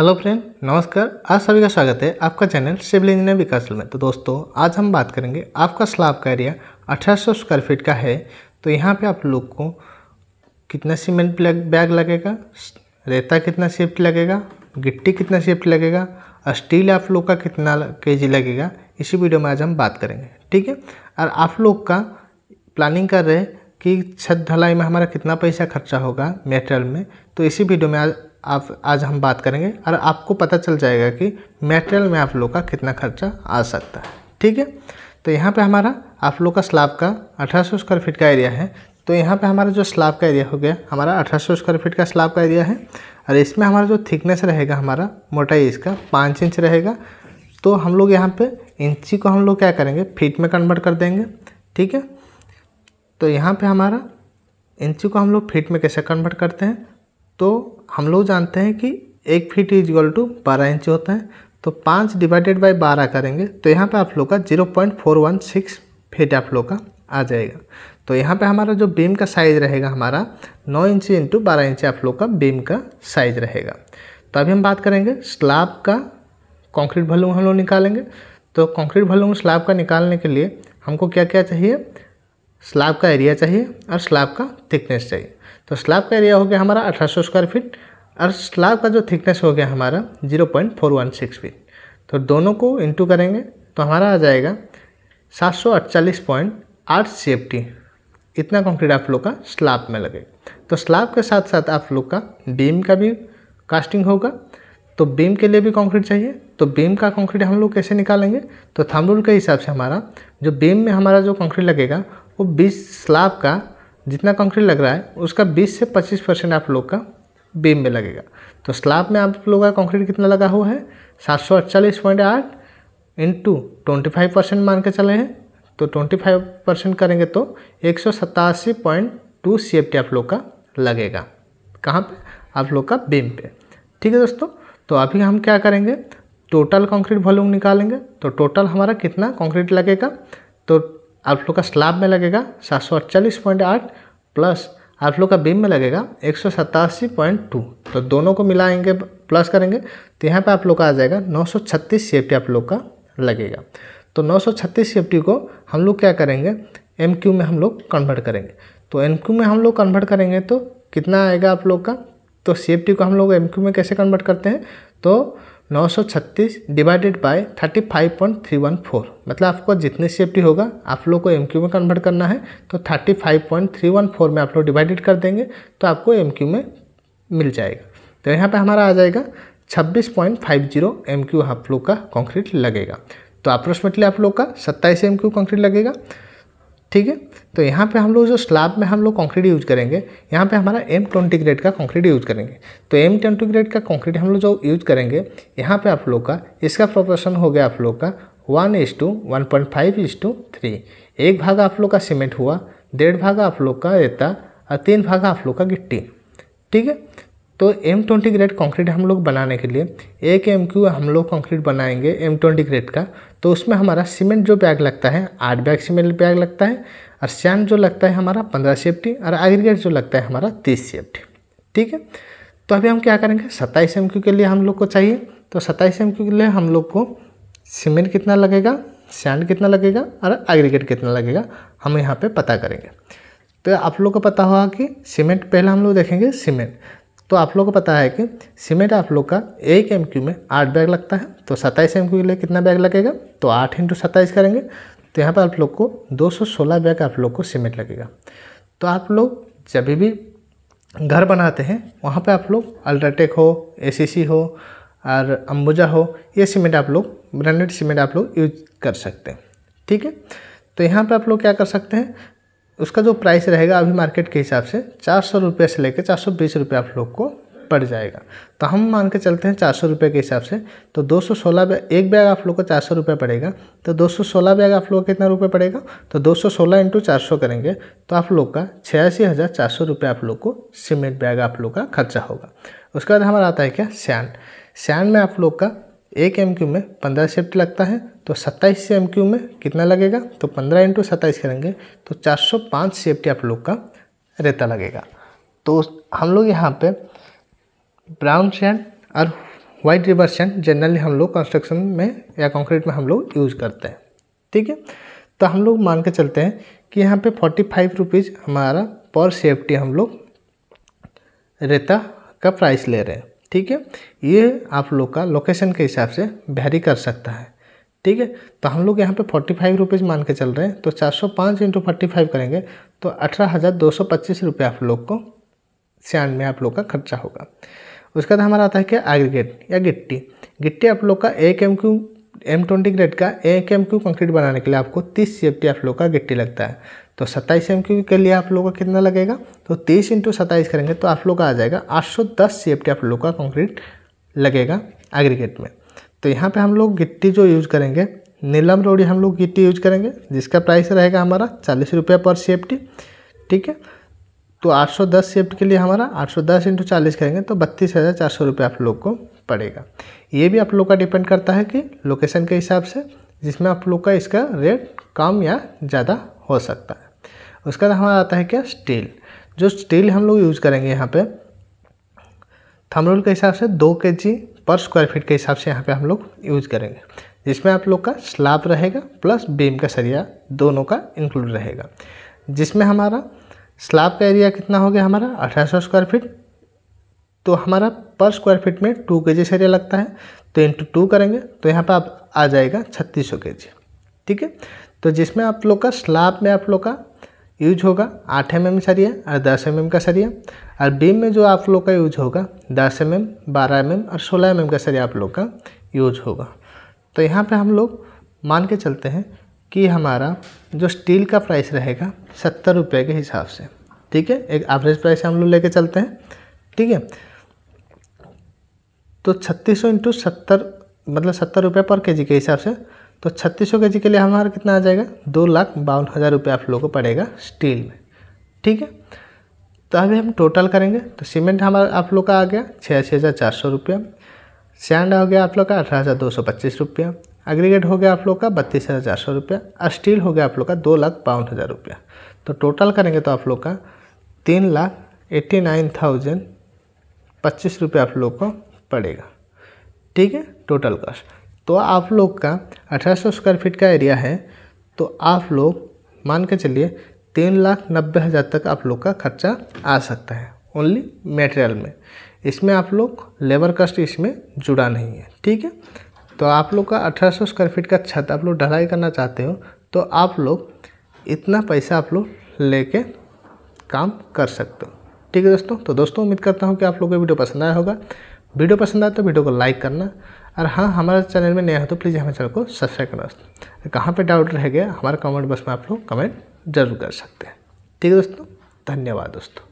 hello friend नमस्कार आज सभी का स्वागत है आपका चैनल सिविल इंजीनियर विकास में तो दोस्तों आज हम बात करेंगे आपका स्लाब का एरिया सौ स्क्वायर फीट का है तो यहाँ पे आप लोग को कितना सीमेंट बैग लगेगा रेता कितना शिफ्ट लगेगा गिट्टी कितना शिफ्ट लगेगा स्टील आप लोग का कितना के लगेगा इसी वीडियो में आज हम बात करेंगे ठीक है और आप लोग का प्लानिंग कर रहे कि छत ढलाई में हमारा कितना पैसा खर्चा होगा मेटेरियल में तो इसी वीडियो में आज आप आज हम बात करेंगे और आपको पता चल जाएगा कि मेटेरियल में आप लोग का कितना खर्चा आ सकता है ठीक है तो यहाँ पे हमारा आप लोग का स्लाब का अठारह सौ स्क्वायर फीट का एरिया है तो यहाँ पे हमारा जो स्लाब का एरिया हो गया हमारा अठारह सौ स्क्वायर फीट का स्लाब का एरिया है और इसमें हमारा जो थिकनेस रहेगा हमारा मोटाई इसका पाँच इंच रहेगा तो हम लोग यहाँ पर इंची को हम लोग क्या करेंगे फीट में कन्वर्ट कर देंगे ठीक है तो यहाँ पर हमारा इंची को हम लोग फीट में कैसे कन्वर्ट करते हैं तो हम लोग जानते हैं कि एक फीट इज इक्वल टू बारह इंच होता है तो पाँच डिवाइडेड बाई बारह करेंगे तो यहाँ पे आप लोग का zero point four one six feet आप लोग का आ जाएगा तो यहाँ पे हमारा जो बीम का साइज रहेगा हमारा नौ इंच इंटू बारह इंच आप लोग का बीम का साइज रहेगा तो अभी हम बात करेंगे स्लाब का कंक्रीट वॉल्यूम हम लोग निकालेंगे तो कंक्रीट वॉल्यूम स्लाब का निकालने के लिए हमको क्या क्या चाहिए स्लाब का एरिया चाहिए और स्लाब का थिकनेस चाहिए तो स्लाब का एरिया हो गया हमारा अठारह स्क्वायर फीट और स्लाब का जो थिकनेस हो गया हमारा zero point four one six feet तो दोनों को इंटू करेंगे तो हमारा आ जाएगा सात सौ अड़चालीस पॉइंट आठ सी एफ टी इतना कंक्रीट आप लोग का स्लाब में लगेगा तो स्लाब के साथ साथ आप लोग का बीम का भी कास्टिंग होगा तो बीम के लिए भी कंक्रीट चाहिए तो बीम का कंक्रीट हम लोग कैसे निकालेंगे तो थम रूल के हिसाब से हमारा जो बीम में हमारा जो कंक्रीट लगेगा वो बीस स्लाब का जितना कंक्रीट लग रहा है उसका 20 से 25 परसेंट आप लोग का बीम में लगेगा तो स्लाब में आप लोगों का कंक्रीट कितना लगा हुआ है सात सौ अड़चालीस पॉइंट आठ इंटू ट्वेंटी फाइव परसेंट मान के चले हैं तो ट्वेंटी फाइव परसेंट करेंगे तो एक सौ सतासी point two C F T आप लोग का लगेगा कहाँ पे आप लोग का बीम पे ठीक है दोस्तों तो अभी हम क्या करेंगे टोटल कंक्रीट वॉल्यूम निकालेंगे तो टोटल हमारा कितना कॉन्क्रीट लगेगा तो आप लोग का स्लाब में लगेगा सात सौ अड़चालीस पॉइंट आठ प्लस आप लोग का बीम में लगेगा एक तो दोनों को मिलाएंगे प्लस करेंगे तो यहाँ पे आप लोग का आ जाएगा 936 सेफ्टी आप लोग का लगेगा तो 936 सेफ्टी को हम लोग क्या करेंगे एम क्यू में हम लोग कन्वर्ट करेंगे तो एम क्यू में हम लोग कन्वर्ट करेंगे तो कितना आएगा आप लोग का तो सेफ्टी को हम लोग एम क्यू में कैसे कन्वर्ट करते हैं तो 936 डिवाइडेड बाय 35.314 मतलब आपको जितने सेफ्टी होगा आप लोग को एम में कन्वर्ट करना है तो 35.314 में आप लोग डिवाइडेड कर देंगे तो आपको एम में मिल जाएगा तो यहाँ पे हमारा आ जाएगा 26.50 point five zero M Q आप लोग का कॉन्क्रीट लगेगा तो अप्रोक्सीमेटली आप लोग का 27 एम क्यू कॉन्क्रीट लगेगा ठीक है तो यहाँ पे हम लोग जो स्लैब में हम लोग कंक्रीट यूज करेंगे यहाँ पे हमारा एम ट्वेंटी ग्रेड का कंक्रीट यूज करेंगे तो एम ट्वेंटी ग्रेड का कंक्रीट हम लोग जो यूज करेंगे यहाँ पे आप लोग का इसका प्रोपोर्शन हो गया आप लोग का one is to one point five is to three एक भाग आप लोग का सीमेंट हुआ डेढ़ भाग आप लोग का रेता और तीन भाग आप लोग का गिट्टी ठीक है तो एम ट्वेंटी ग्रेड कॉन्क्रीट हम लोग बनाने के लिए एक एम क्यू हम लोग कॉन्क्रीट बनाएंगे एम ट्वेंटी ग्रेड का तो उसमें हमारा सीमेंट जो बैग लगता है आठ बैग सीमेंट बैग लगता है और सैंड जो लगता है हमारा पंद्रह सेफ्टी और एग्रीगेट जो लगता है हमारा तीस सेफ्टी ठीक है तो अभी हम क्या करेंगे सत्ताईस एम के लिए हम लोग को चाहिए तो सत्ताईस एम के लिए हम लोग को सीमेंट कितना लगेगा सैंड कितना लगेगा और एग्रीगेट कितना लगेगा हम यहाँ पे पता करेंगे तो आप लोग को पता होगा कि सीमेंट पहले हम लोग देखेंगे सीमेंट तो आप लोग को पता है कि सीमेंट आप लोग का एक एम में आठ बैग लगता है तो सत्ताईस एम के लिए कितना बैग लगेगा तो आठ इंटू सत्ताईस करेंगे तो यहाँ पर आप लोग को 216 बैग आप लोग को सीमेंट लगेगा तो आप लोग जब भी घर बनाते हैं वहाँ पर आप लोग अल्ट्राटेक हो सी हो और अम्बुजा हो ये सीमेंट आप लोग ब्रांडेड सीमेंट आप लोग यूज कर सकते हैं ठीक है तो यहाँ पर आप लोग क्या कर सकते हैं उसका जो प्राइस रहेगा अभी मार्केट के हिसाब से चार सौ रुपये से लेकर चार सौ बीस रुपये आप लोग को पड़ जाएगा तो हम मान के चलते हैं चार सौ रुपये के हिसाब से तो दो सौ सोलह बैग एक बैग आप लोग को चार सौ रुपये पड़ेगा तो दो सौ सोलह बैग आप लोग कितना रुपये पड़ेगा तो दो सौ सोलह इंटू चार सौ करेंगे तो आप लोग का छियासी हज़ार चार सौ रुपये आप लोग को सीमेंट बैग आप लोग का खर्चा होगा उसके बाद हमारा आता है क्या सैंड सैंड में आप लोग का एक एम क्यू में पंद्रह शिफ्ट लगता है तो 27 से एम में कितना लगेगा तो 15 इंटू सत्ताईस करेंगे तो 405 सेफ्टी आप लोग का रेता लगेगा तो हम लोग यहाँ पे ब्राउन सैंड और वाइट रिवर सैंड जनरली हम लोग कंस्ट्रक्शन में या कंक्रीट में हम लोग यूज़ करते हैं ठीक है तो हम लोग मान के चलते हैं कि यहाँ पे फोर्टी फाइव रुपीज़ हमारा पर सेफ्टी हम लोग रेता का प्राइस ले रहे हैं ठीक है ये आप लोग का लोकेशन के हिसाब से वेरी कर सकता है ठीक है तो हम लोग यहाँ पे फोर्टी फाइव रुपीज़ मान के चल रहे हैं तो चार सौ पाँच इंटू फोर्टी फाइव करेंगे तो अठारह हज़ार दो सौ पच्चीस रुपये आप लोग को सियान में आप लोग का खर्चा होगा उसके बाद हमारा आता है क्या एग्रीगेट या गिट्टी गिट्टी आप लोग का एक M Q M twenty grade का एक एम क्यू कंक्रीट बनाने के लिए आपको तीस सी एफ टी आप लोग का गिट्टी लगता है तो सत्ताईस एम क्यू के लिए आप लोग का कितना लगेगा तो तीस इंटू सत्ताईस करेंगे तो आप लोग का आ जाएगा आठ सौ दस सी एफ टी आप लोग का कंक्रीट लगेगा एग्रीगेट में तो यहाँ पे हम लोग गिट्टी जो यूज़ करेंगे नीलम रोड़ी हम लोग गिट्टी यूज करेंगे जिसका प्राइस रहेगा हमारा चालीस रुपये पर सेफ्टी ठीक है तो 810 सेफ्ट के लिए हमारा 810 इंटू चालीस करेंगे तो बत्तीस हज़ार चार सौ रुपये आप लोग को पड़ेगा ये भी आप लोग का डिपेंड करता है कि लोकेशन के हिसाब से जिसमें आप लोग का इसका रेट कम या ज़्यादा हो सकता है उसके बाद हमारा आता है क्या स्टील जो स्टील हम लोग यूज़ करेंगे यहाँ पे थमरूल के हिसाब से दो के जी पर स्क्वायर फीट के हिसाब से यहाँ पे हम लोग यूज करेंगे जिसमें आप लोग का स्लाब रहेगा प्लस बीम का सरिया दोनों का इंक्लूड रहेगा जिसमें हमारा स्लाब का एरिया कितना हो गया हमारा अठारह स्क्वायर फीट तो हमारा पर स्क्वायर फीट में टू के जी सरिया लगता है तो इंटू टू करेंगे तो यहाँ पर आप आ जाएगा छत्तीस सौ के जी ठीक है तो जिसमें आप लोग का स्लाब में आप लोग का यूज होगा आठ एम एम सरिया और दस एम एम का सरिया और बीम में जो आप लोग का यूज होगा दस एम एम बारह एम एम और सोलह एम एम का सरिया आप लोग का यूज होगा तो यहाँ पे हम लोग मान के चलते हैं कि हमारा जो स्टील का प्राइस रहेगा सत्तर रुपये के हिसाब से ठीक है एक एवरेज प्राइस हम लोग लेके चलते हैं ठीक है तो छत्तीस सौ इंटू सत्तर मतलब सत्तर रुपये पर के जी के हिसाब से तो छत्तीस सौ के जी के लिए हमारा कितना आ जाएगा दो लाख बावन हज़ार रुपये आप लोगों को पड़ेगा स्टील में ठीक है तो अभी हम टोटल करेंगे तो सीमेंट हमारा आप लोग का आ गया छः हज़ार चार सौ रुपया सैंड हो गया आप लोग का अठारह हज़ार दो सौ पच्चीस रुपया एग्रीगेट हो गया आप लोग का बत्तीस हज़ार चार सौ रुपया और स्टील हो गया आप लोग का दो लाख बावन हज़ार रुपया तो टोटल करेंगे तो आप लोग का तीन लाख एट्टी नाइन थाउजेंड पच्चीस रुपये आप लोग को पड़ेगा ठीक है टोटल कॉस्ट तो आप लोग का अठारह सौ स्क्वायर फीट का एरिया है तो आप लोग मान के चलिए तीन लाख नब्बे हज़ार तक आप लोग का खर्चा आ सकता है ओनली मटेरियल में इसमें आप लोग लेबर कस्ट इसमें जुड़ा नहीं है ठीक है तो आप लोग का अठारह सौ स्क्वायर फीट का छत आप लोग ढलाई करना चाहते हो तो आप लोग इतना पैसा आप लोग लेके काम कर सकते हो ठीक है दोस्तों तो दोस्तों उम्मीद करता हूँ कि आप लोग को वीडियो पसंद आया होगा वीडियो पसंद आया तो वीडियो को लाइक करना और हाँ हमारे चैनल में नया हो तो प्लीज़ हमारे चैनल को सब्सक्राइब करना दोस्तों कहाँ पर डाउट रह गया हमारे कमेंट बॉक्स में आप लोग कमेंट जरूर कर सकते हैं ठीक है दोस्तों धन्यवाद दोस्तों